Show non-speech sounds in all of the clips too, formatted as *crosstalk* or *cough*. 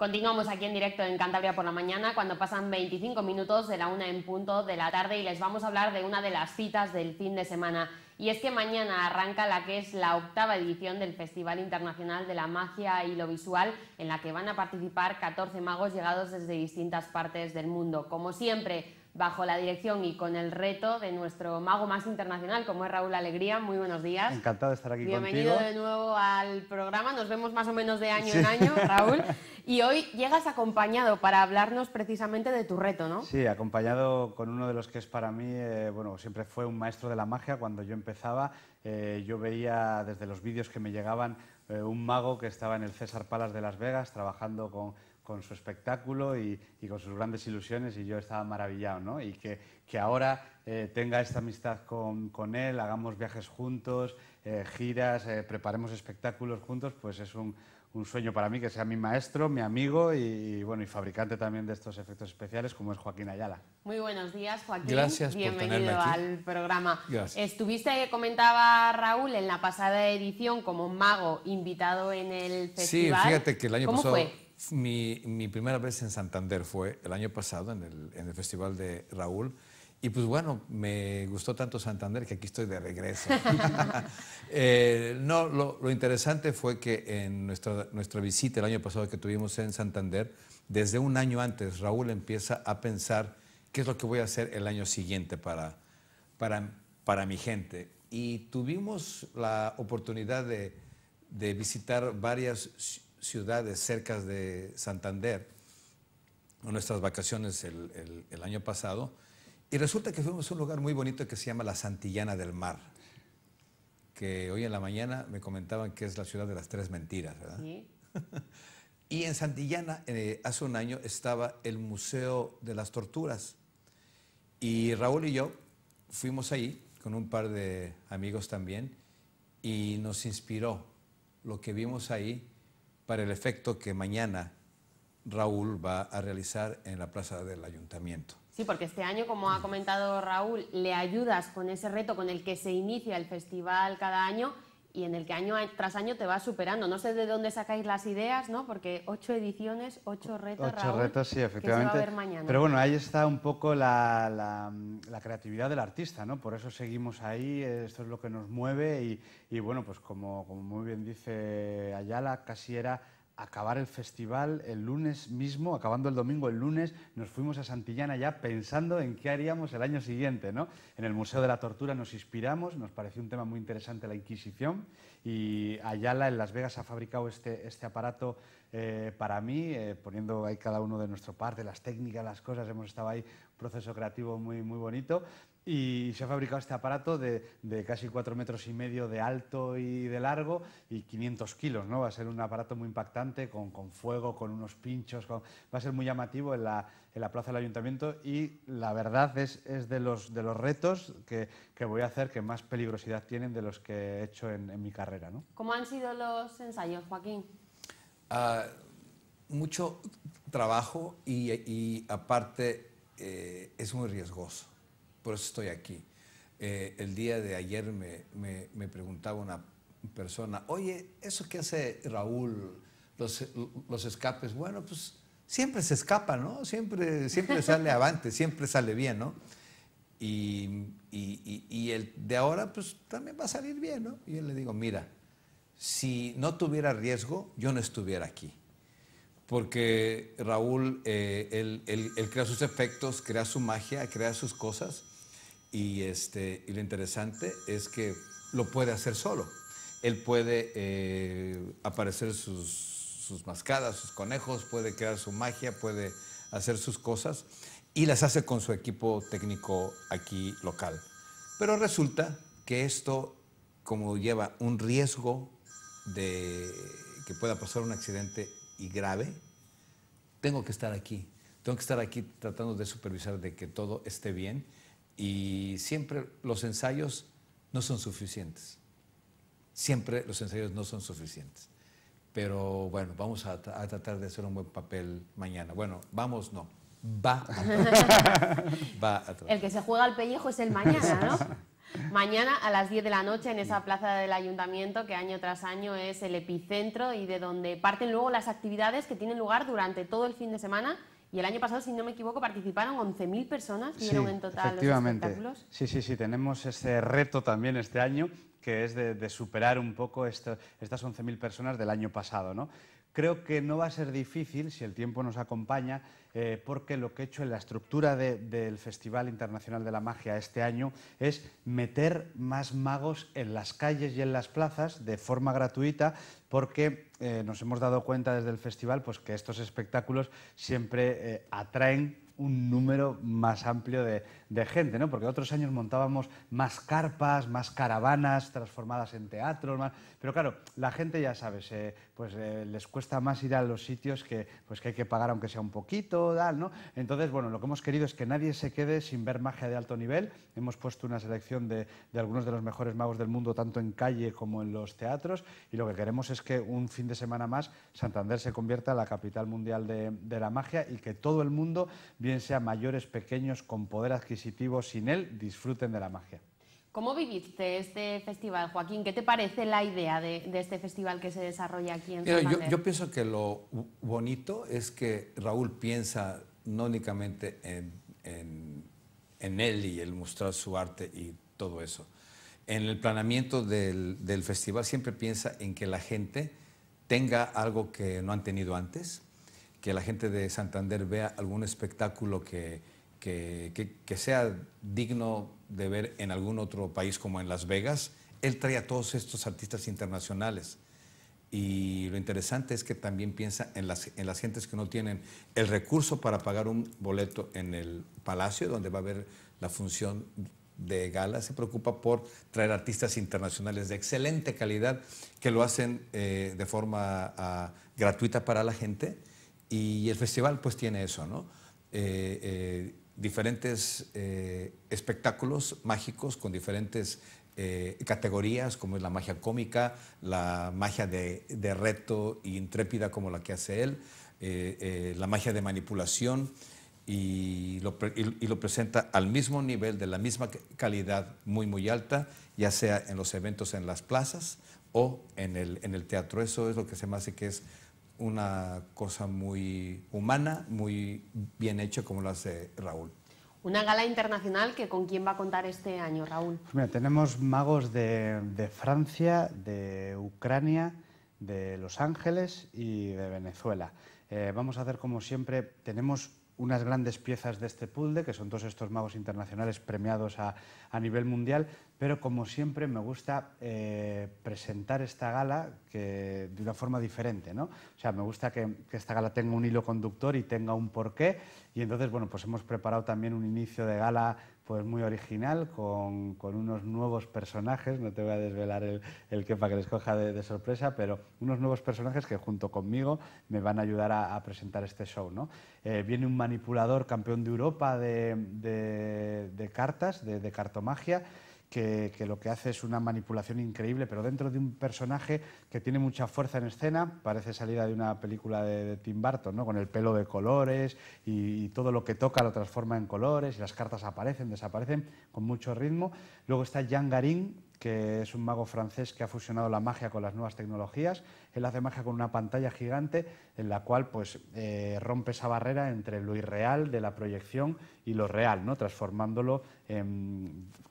Continuamos aquí en directo en Cantabria por la mañana cuando pasan 25 minutos de la una en punto de la tarde y les vamos a hablar de una de las citas del fin de semana. Y es que mañana arranca la que es la octava edición del Festival Internacional de la Magia y lo Visual en la que van a participar 14 magos llegados desde distintas partes del mundo. Como siempre, bajo la dirección y con el reto de nuestro mago más internacional, como es Raúl Alegría. Muy buenos días. Encantado de estar aquí Bienvenido de nuevo al programa. Nos vemos más o menos de año en año, *laughs* Raúl. Y hoy llegas acompañado para hablarnos precisamente de tu reto, ¿no? Sí, acompañado con uno de los que es para mí, eh, bueno, siempre fue un maestro de la magia. Cuando yo empezaba, eh, yo veía desde los vídeos que me llegaban eh, un mago que estaba en el César Palas de Las Vegas trabajando con con su espectáculo y, con sus grandes ilusiones y yo estaba maravillado, ¿no? Y que, que ahora eh, tenga esta amistad con, él, hagamos viajes juntos, eh, giras, eh, preparemos espectáculos juntos, pues es un, sueño para mí que sea mi maestro, mi amigo y, bueno, y fabricante también de estos efectos especiales como es Joaquín Ayala. Muy buenos días, Joaquín. Gracias Bienvenido por aquí. al programa. Gracias. Estuviste, comentaba Raúl, en la pasada edición como mago invitado en el festival. Sí, fíjate que el año pasado mi, primera vez en Santander fue el año pasado en el, en el Festival de Raúl. Y pues bueno, me gustó tanto Santander que aquí estoy de regreso. *laughs* Eh, no, lo, lo, interesante fue que en nuestra, nuestra visita el año pasado que tuvimos en Santander, desde un año antes Raúl empieza a pensar qué es lo que voy a hacer el año siguiente para, para, para mi gente. Y tuvimos la oportunidad de, de visitar varias ciudades cercas de Santander, en nuestras vacaciones el, año pasado, y resulta que fuimos a un lugar muy bonito que se llama la Santillana del Mar, que hoy en la mañana me comentaban que es la ciudad de las tres mentiras, ¿verdad? *laughs* y en Santillana, eh, hace un año, estaba el Museo de las Torturas. Y Raúl y yo fuimos ahí con un par de amigos también y nos inspiró lo que vimos ahí para el efecto que mañana Raúl va a realizar en la plaza del ayuntamiento. Sí, porque este año, como ha comentado Raúl, le ayudas con ese reto con el que se inicia el festival cada año y en el que año tras año te vas superando. No sé de dónde sacáis las ideas, ¿no? Porque ocho ediciones, ocho retos. Ocho retos, sí, efectivamente. Pero bueno, ahí está un poco la, creatividad del artista, ¿no? Por eso seguimos ahí, esto es lo que nos mueve y, bueno, pues como, como muy bien dice Ayala, casi era acabar el festival el lunes mismo, acabando el domingo, el lunes nos fuimos a Santillana ya pensando en qué haríamos el año siguiente. ¿no? En el Museo de la Tortura nos inspiramos, nos pareció un tema muy interesante la Inquisición y Ayala en Las Vegas ha fabricado este, este aparato eh, para mí, eh, poniendo ahí cada uno de nuestro parte, las técnicas, las cosas, hemos estado ahí, un proceso creativo muy, muy bonito y se ha fabricado este aparato de, casi cuatro metros y medio de alto y de largo y 500 kilos, ¿no? Va a ser un aparato muy impactante con, fuego, con unos pinchos, va a ser muy llamativo en la, plaza del ayuntamiento y la verdad es, de, los, de los retos que, voy a hacer que más peligrosidad tienen de los que he hecho en, mi carrera, ¿no? ¿Cómo han sido los ensayos, Joaquín? Ah, mucho trabajo y, aparte eh, es muy riesgoso por eso estoy aquí. Eh, el día de ayer me, me, preguntaba una persona, oye, ¿eso que hace Raúl, los, los escapes? Bueno, pues siempre se escapa, ¿no? Siempre, siempre sale *laughs* avante, siempre sale bien, ¿no? Y, y, y, el de ahora, pues también va a salir bien, ¿no? Y yo le digo, mira, si no tuviera riesgo, yo no estuviera aquí. Porque Raúl, eh, él, crea sus efectos, crea su magia, crea sus cosas, y, este, y lo interesante es que lo puede hacer solo. Él puede eh, aparecer sus, sus mascadas, sus conejos, puede crear su magia, puede hacer sus cosas y las hace con su equipo técnico aquí local. Pero resulta que esto, como lleva un riesgo de que pueda pasar un accidente y grave, tengo que estar aquí. Tengo que estar aquí tratando de supervisar de que todo esté bien y siempre los ensayos no son suficientes. Siempre los ensayos no son suficientes. Pero bueno, vamos a, tratar de hacer un buen papel mañana. Bueno, vamos, no. Va. A *laughs* Va el que se juega al pellejo es el mañana, ¿no? Mañana a las 10 de la noche en esa plaza del ayuntamiento que año tras año es el epicentro y de donde parten luego las actividades que tienen lugar durante todo el fin de semana y el año pasado, si no me equivoco, participaron 11.000 personas, vieron en total efectivamente. los espectáculos. Sí, sí, sí, tenemos ese reto también este año, que es de, superar un poco estas 11.000 personas del año pasado, ¿no? Creo que no va a ser difícil, si el tiempo nos acompaña, eh, porque lo que he hecho en la estructura del Festival Internacional de la Magia este año es meter más magos en las calles y en las plazas de forma gratuita, porque eh, nos hemos dado cuenta desde el festival pues, que estos espectáculos siempre eh, atraen un número más amplio de, gente, ¿no? Porque otros años montábamos más carpas, más caravanas transformadas en teatros, pero claro, la gente ya sabe, pues eh, les cuesta más ir a los sitios que, pues, que hay que pagar aunque sea un poquito, tal, ¿no? Entonces, bueno, lo que hemos querido es que nadie se quede sin ver magia de alto nivel Hemos puesto una selección de, algunos de los mejores magos del mundo, tanto en calle como en los teatros, y lo que queremos es que un fin de semana más Santander se convierta en la capital mundial de, la magia y que todo el mundo, bien sea mayores, pequeños, con poder adquisitivo, sin él, disfruten de la magia. ¿Cómo viviste este festival, Joaquín? ¿Qué te parece la idea de, este festival que se desarrolla aquí en Santander? Yo, pienso que lo bonito es que Raúl piensa no únicamente en en él y el mostrar su arte y todo eso. En el planeamiento del, festival siempre piensa en que la gente tenga algo que no han tenido antes, que la gente de Santander vea algún espectáculo que, que, sea digno de ver en algún otro país como en Las Vegas. Él trae a todos estos artistas internacionales. Y lo interesante es que también piensa en las, en las gentes que no tienen el recurso para pagar un boleto en el Palacio, donde va a haber la función de gala. Se preocupa por traer artistas internacionales de excelente calidad que lo hacen eh, de forma ah, gratuita para la gente. Y el festival pues tiene eso, ¿no? Eh, eh, diferentes espectáculos mágicos con diferentes eh, categorías como es la magia cómica, la magia de, reto intrépida como la que hace él, eh, eh, la magia de manipulación y lo, presenta al mismo nivel, de la misma calidad muy, muy alta, ya sea en los eventos en las plazas o en el, en el teatro. Eso es lo que se me hace que es una cosa muy humana, muy bien hecha como lo hace Raúl. Una gala internacional que con quién va a contar este año, Raúl. Pues mira, tenemos magos de, Francia, de Ucrania, de Los Ángeles y de Venezuela. Eh, vamos a hacer como siempre, tenemos unas grandes piezas de este pulde, que son todos estos magos internacionales premiados a, nivel mundial, pero como siempre me gusta eh, presentar esta gala que, de una forma diferente. ¿no? O sea, me gusta que, que, esta gala tenga un hilo conductor y tenga un porqué, y entonces, bueno, pues hemos preparado también un inicio de gala pues muy original, con, unos nuevos personajes, no te voy a desvelar el, el que para que les coja de, sorpresa, pero unos nuevos personajes que junto conmigo me van a ayudar a, presentar este show. Eh, viene un manipulador campeón de Europa de, de cartas, de cartomagia, que, lo que hace es una manipulación increíble, pero dentro de un personaje que tiene mucha fuerza en escena, parece salida de una película de, Tim Burton, ¿no? con el pelo de colores y, todo lo que toca lo transforma en colores y las cartas aparecen, desaparecen con mucho ritmo. Luego está Jan Garín, que es un mago francés que ha fusionado la magia con las nuevas tecnologías. Él hace magia con una pantalla gigante en la cual pues, eh, rompe esa barrera entre lo irreal de la proyección y lo real, ¿no? transformándolo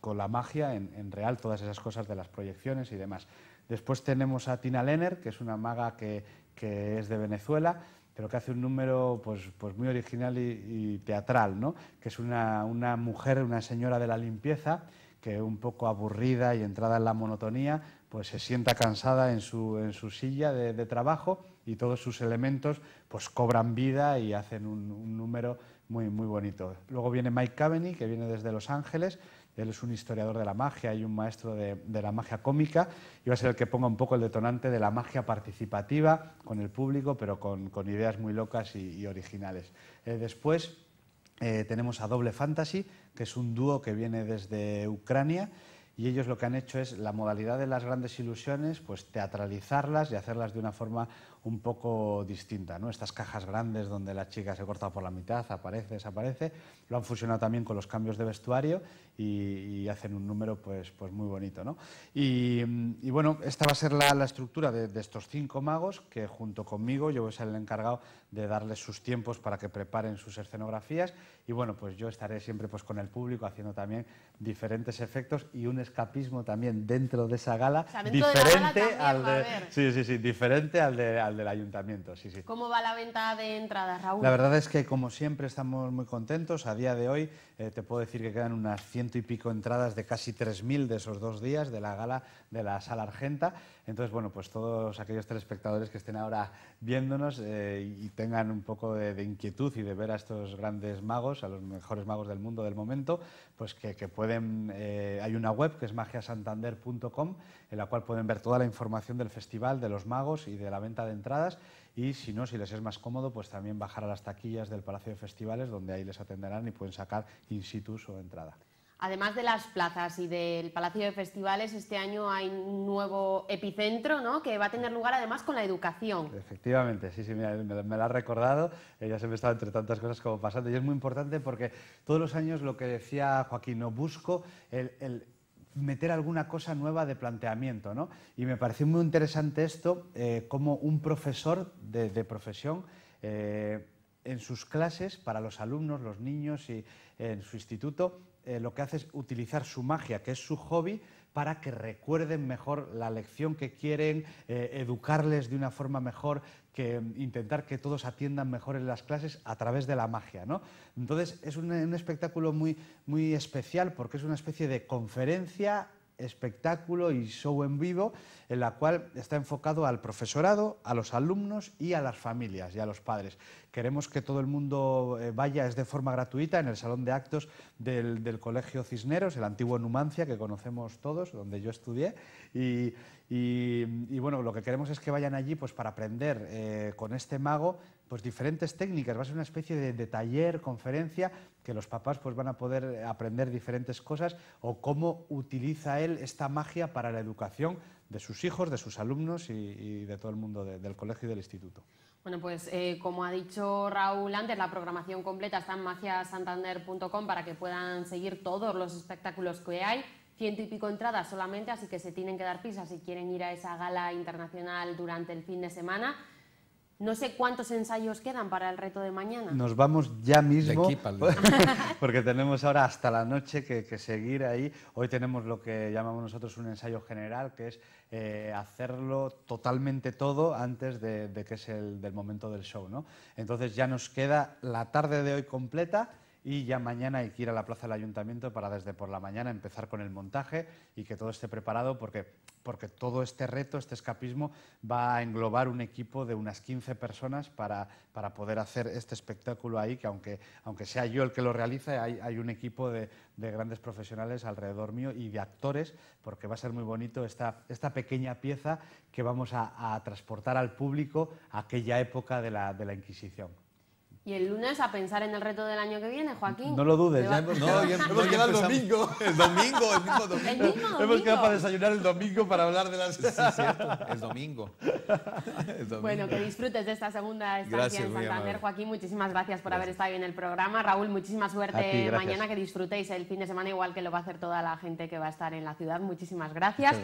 con la magia en, real todas esas cosas de las proyecciones y demás. Después tenemos a Tina Lenner, que es una maga que, es de Venezuela, pero que hace un número pues, pues muy original y, teatral, que es una, una, mujer, una señora de la limpieza, que un poco aburrida y entrada en la monotonía, pues se sienta cansada en su, en su silla de, trabajo y todos sus elementos pues cobran vida y hacen un, número muy, muy bonito. Luego viene Mike Caveney, que viene desde Los Ángeles, él es un historiador de la magia y un maestro de, la magia cómica, y va a ser el que ponga un poco el detonante de la magia participativa con el público, pero con, ideas muy locas y, originales. Eh, después eh, tenemos a Doble Fantasy que es un dúo que viene desde Ucrania y ellos lo que han hecho es la modalidad de las grandes ilusiones, pues teatralizarlas y hacerlas de una forma un poco distinta. ¿no? Estas cajas grandes donde la chica se corta por la mitad, aparece, desaparece, lo han fusionado también con los cambios de vestuario y, hacen un número pues, pues muy bonito. ¿no? Y, bueno, esta va a ser la, estructura de, estos cinco magos que junto conmigo yo voy a ser el encargado de darles sus tiempos para que preparen sus escenografías y bueno, pues yo estaré siempre pues, con el público haciendo también diferentes efectos y un escapismo también dentro de esa gala, diferente, al de, sí, sí, sí, diferente al de del ayuntamiento, sí, sí. ¿Cómo va la venta de entradas, Raúl? La verdad es que, como siempre, estamos muy contentos. A día de hoy eh, te puedo decir que quedan unas ciento y pico entradas de casi 3.000 de esos dos días de la gala de la Sala Argenta. Entonces, bueno, pues todos aquellos telespectadores que estén ahora viéndonos eh, y tengan un poco de, inquietud y de ver a estos grandes magos, a los mejores magos del mundo del momento, pues que, pueden... Eh, hay una web que es magiasantander.com en la cual pueden ver toda la información del festival, de los magos y de la venta de entradas y si no, si les es más cómodo, pues también bajar a las taquillas del Palacio de Festivales donde ahí les atenderán y pueden sacar in situ su entrada. Además de las plazas y del Palacio de Festivales, este año hay un nuevo epicentro que va a tener lugar además con la educación. Efectivamente, sí, sí, me, me, lo ha recordado, eh, ya se me estaba entre tantas cosas como pasando y es muy importante porque todos los años lo que decía Joaquín, no busco el meter alguna cosa nueva de planteamiento. ¿no? Y me pareció muy interesante esto, eh, como un profesor de, profesión eh, en sus clases, para los alumnos, los niños y eh, en su instituto, lo que hace es utilizar su magia, que es su hobby, para que recuerden mejor la lección que quieren, eh, educarles de una forma mejor, que intentar que todos atiendan mejor en las clases a través de la magia. ¿no? Entonces es un, espectáculo muy, muy especial porque es una especie de conferencia espectáculo y show en vivo en la cual está enfocado al profesorado, a los alumnos y a las familias y a los padres. Queremos que todo el mundo eh, vaya, es de forma gratuita, en el salón de actos del, Colegio Cisneros, el antiguo Numancia, que conocemos todos, donde yo estudié. Y, bueno, lo que queremos es que vayan allí pues, para aprender eh, con este mago pues diferentes técnicas, va a ser una especie de, taller, conferencia, que los papás pues van a poder aprender diferentes cosas o cómo utiliza él esta magia para la educación de sus hijos, de sus alumnos y, de todo el mundo del colegio y del instituto. Bueno, pues eh, como ha dicho Raúl antes, la programación completa está en magiasantander.com para que puedan seguir todos los espectáculos que hay. Ciento y pico entradas solamente, así que se tienen que dar pisa si quieren ir a esa gala internacional durante el fin de semana. No sé cuántos ensayos quedan para el reto de mañana. Nos vamos ya mismo, *laughs* porque tenemos ahora hasta la noche que, seguir ahí. Hoy tenemos lo que llamamos nosotros un ensayo general, que es eh, hacerlo totalmente todo antes de, que es el del momento del show. ¿no? Entonces ya nos queda la tarde de hoy completa y ya mañana hay que ir a la plaza del ayuntamiento para desde por la mañana empezar con el montaje y que todo esté preparado porque, porque todo este reto, este escapismo va a englobar un equipo de unas 15 personas para, poder hacer este espectáculo ahí, que aunque, aunque sea yo el que lo realice, hay, un equipo de, grandes profesionales alrededor mío y de actores, porque va a ser muy bonito esta, pequeña pieza que vamos a, transportar al público aquella época de la Inquisición. Y el lunes a pensar en el reto del año que viene, Joaquín. No lo dudes. Ya hemos, quedado el domingo. *laughs* El domingo, el mismo domingo. Hemos quedado para desayunar el domingo para hablar de las... Sí, cierto, *laughs* domingo. Bueno, que disfrutes de esta segunda estancia en Santander. Joaquín, muchísimas gracias por haber estado en el programa. Raúl, muchísima suerte mañana, que disfrutéis el fin de semana igual que lo va a hacer toda la gente que va a estar en la ciudad. Muchísimas gracias.